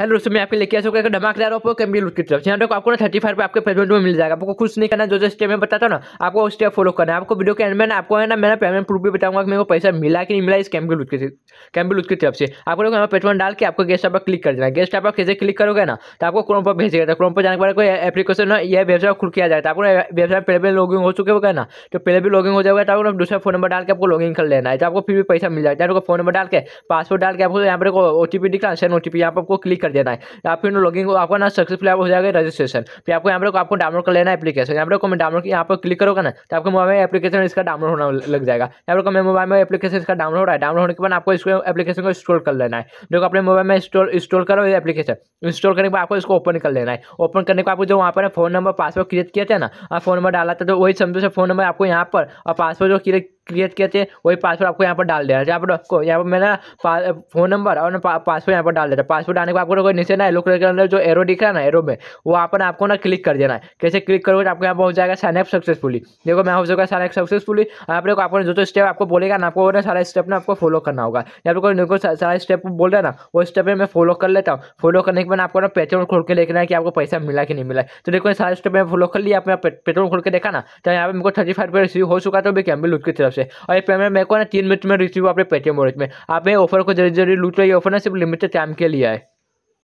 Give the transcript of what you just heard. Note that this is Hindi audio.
हेलो दोस्तों मैं आपके लेके आ सकता ओपो ऑफर कंप्यूटर की तरफ यहाँ देखो आपको ना थर्टी फाइव पर आपके पेमेंट में मिल जाएगा आपको कुछ नहीं करना जो जो स्टेप में बताता ना आपको उस स्टेप फॉलो करना है आपको वीडियो के एंड में आपको है ना मैंने पेमेंट प्रूफ भी बताऊंगा कि मेरे को पैसा मिला कि नहीं मिला इस कैम्बिल कैम्बिल की तरफ से आपको लोग यहाँ पेमेंट डाल के आपको गेस्ट आप पर क्लिक कर देना गेस्ट आप कैसे क्लिक करोगे ना तो आपको क्रोम पर भेजेगा तो क्रोम पर जाने के बाद कोई एप्लीकेशन है यह वेबसाइट खुल किया जाएगा तो आपको वेबसाइट पहले भी लॉगिंग हो चुके होगा ना तो पहले भी लॉगिंग हो जाएगा तो आपको दूसरा फोन नंबर डाल के आपको लॉगिंग कर लेना है तो आपको फिर भी पैसा मिल जाएगा आपको फोन नंबर डाल के पासवर्ड डाल के आपको यहाँ पर ओ टी पी दिखा ओ टी पी यहाँ पर आपको क्लिक कर देना है या फिर लॉगिंग आपका ना सक्सेसफुल हो जाएगा रजिस्ट्रेशन फिर आपको यहाँ पर आपको डाउनलोड कर लेना एप्लीकेशन यहाँ पर मैं डाउनलोड यहाँ पर क्लिक करोगे ना तो आपके मोबाइल में एप्लीकेशन इसका डाउनलोड होना लग जाएगा यहाँ पर मेरे मोबाइल में एप्लीकेशन इसका डाउनलोड हो रहा है डाउनलोड होने के बाद आपको इसको एप्लीकेशन को इंस्टॉल कर लेना है जो अपने मोबाइल में इंस्टॉल इंस्टॉल करो एप्लीकेशन इंस्टॉल करने के बाद आपको इसको ओपन कर लेना है ओपन करने के बाद आपको जो वहाँ पर फोन नंबर पासवर्ड क्रिएट किया था ना फोन नंबर डाला था तो वही समझो से फोन नंबर आपको यहाँ पर और पासवर्ड जो क्रिएट क्रिएट किए थे वही पासवर्ड आपको यहाँ पर डाल देना चाहिए आप आपको यहाँ पर मैंने फोन नंबर और पासवर्ड यहाँ पर डाल है पासवर्ड आने के आपको कोई नीचे ना लोकल के अंदर जो एरो दिख रहा है ना एरो में वहाँ पर आपको ना क्लिक कर देना है कैसे क्लिक करोगे तो आपको यहाँ पर हो जाएगा साइन अप सक्सेसफुली देखो मैं हो जाएगा साइन अप सक्सेसफुली आप लोग आपको जो जो स्टेप आपको बोलेगा ना आपको सारा स्टेप ना आपको फॉलो करना होगा यहाँ पर कोई सारा स्टेप बोल रहा ना वो स्टेप में मैं फॉलो कर लेता हूँ फॉलो करने के बाद आपको ना पेट्रोल खोल के देखना है कि आपको पैसा मिला कि नहीं मिला तो देखो सारा स्टेप में फॉलो कर लिया आपने पेट्रोल खोल के देखा ना तो यहाँ पर मेरे को थर्टी फाइव रुपये रिसीव हो चुका था कैम्बल उसकी तरफ से और ये पेमेंट मेरे को ना तीन मिनट में रिसीव अपने पेटीएम वॉलेट में आप ये ऑफर को जल्दी जल्दी लूट लो ये ऑफर ना सिर्फ लिमिटेड टाइम के लिए है